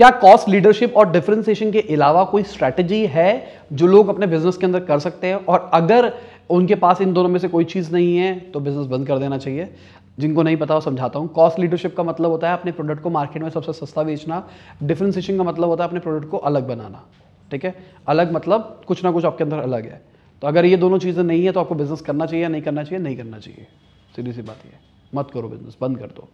क्या cost leadership और differentiation के अलावा कोई स्ट्रैटेजी है जो लोग अपने बिजनेस के अंदर कर सकते हैं और अगर उनके पास इन दोनों में से कोई चीज़ नहीं है तो बिजनेस बंद कर देना चाहिए जिनको नहीं पता वो समझाता हूँ कॉस्ट लीडरशिप का मतलब होता है अपने प्रोडक्ट को मार्केट में सबसे सस्ता बेचना डिफ्रेंसिएशन का मतलब होता है अपने प्रोडक्ट को अलग बनाना ठीक है अलग मतलब कुछ ना कुछ आपके अंदर अलग है तो अगर ये दोनों चीज़ें नहीं है तो आपको बिजनेस करना चाहिए या नहीं करना चाहिए नहीं करना चाहिए सीधी सी बात यह मत करो बिजनेस बंद कर दो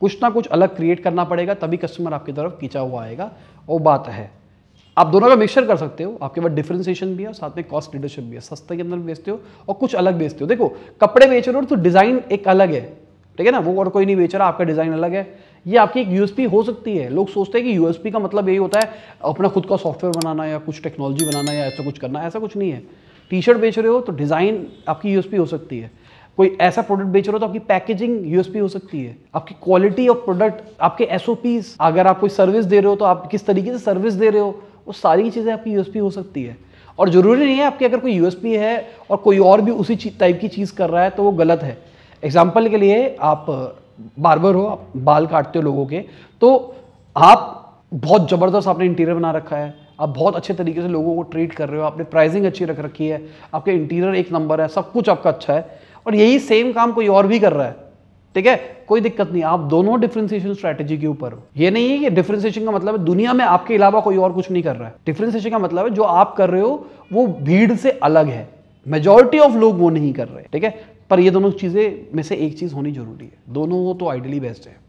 कुछ ना कुछ अलग क्रिएट करना पड़ेगा तभी कस्टमर आपकी तरफ खींचा हुआ आएगा वो बात है आप दोनों का मिक्सचर कर सकते हो आपके पास डिफ्रेंसिएशन भी है और साथ में कॉस्ट लीडरशिप भी है सस्ते के अंदर बेचते हो और कुछ अलग बेचते हो देखो कपड़े बेच रहे हो तो डिज़ाइन एक अलग है ठीक है ना वो और कोई नहीं बेच रहा आपका डिज़ाइन अलग है ये आपकी एक यूएसपी हो सकती है लोग सोचते हैं कि यूएसपी का मतलब यही होता है अपना खुद का सॉफ्टवेयर बनाना या कुछ टेक्नोलॉजी बनाना या ऐसा कुछ करना ऐसा कुछ नहीं है टी शर्ट बेच रहे हो तो डिज़ाइन आपकी यूएसपी हो सकती है कोई ऐसा प्रोडक्ट बेच रहे हो तो आपकी पैकेजिंग यूएसपी हो सकती है आपकी क्वालिटी ऑफ प्रोडक्ट आपके एसओपीस अगर आप कोई सर्विस दे रहे हो तो आप किस तरीके से सर्विस दे रहे हो वो सारी चीज़ें आपकी यूएसपी हो सकती है और ज़रूरी नहीं है आपकी अगर कोई यूएसपी है और कोई और भी उसी टाइप की चीज़ कर रहा है तो वो गलत है एग्जाम्पल के लिए आप बार्बर uh, हो आप बाल काटते हो लोगों के तो आप बहुत ज़बरदस्त आपने इंटीरियर बना रखा है आप बहुत अच्छे तरीके से लोगों को ट्रीट कर रहे हो आपने प्राइसिंग अच्छी रख रखी है आपके इंटीरियर एक नंबर है सब कुछ आपका अच्छा है और यही सेम काम कोई और भी कर रहा है ठीक है कोई दिक्कत नहीं आप दोनों डिफ्रेंसिएशन स्ट्रेटेजी के ऊपर हो ये नहीं है कि डिफ्रेंसिएशन का मतलब है दुनिया में आपके अलावा कोई और कुछ नहीं कर रहा है डिफ्रेंसिएशन का मतलब है जो आप कर रहे हो वो भीड़ से अलग है मेजोरिटी ऑफ लोग वो नहीं कर रहे ठीक है पर ये दोनों चीज़ें में से एक चीज़ होनी जरूरी है दोनों तो आइडियली बेस्ट है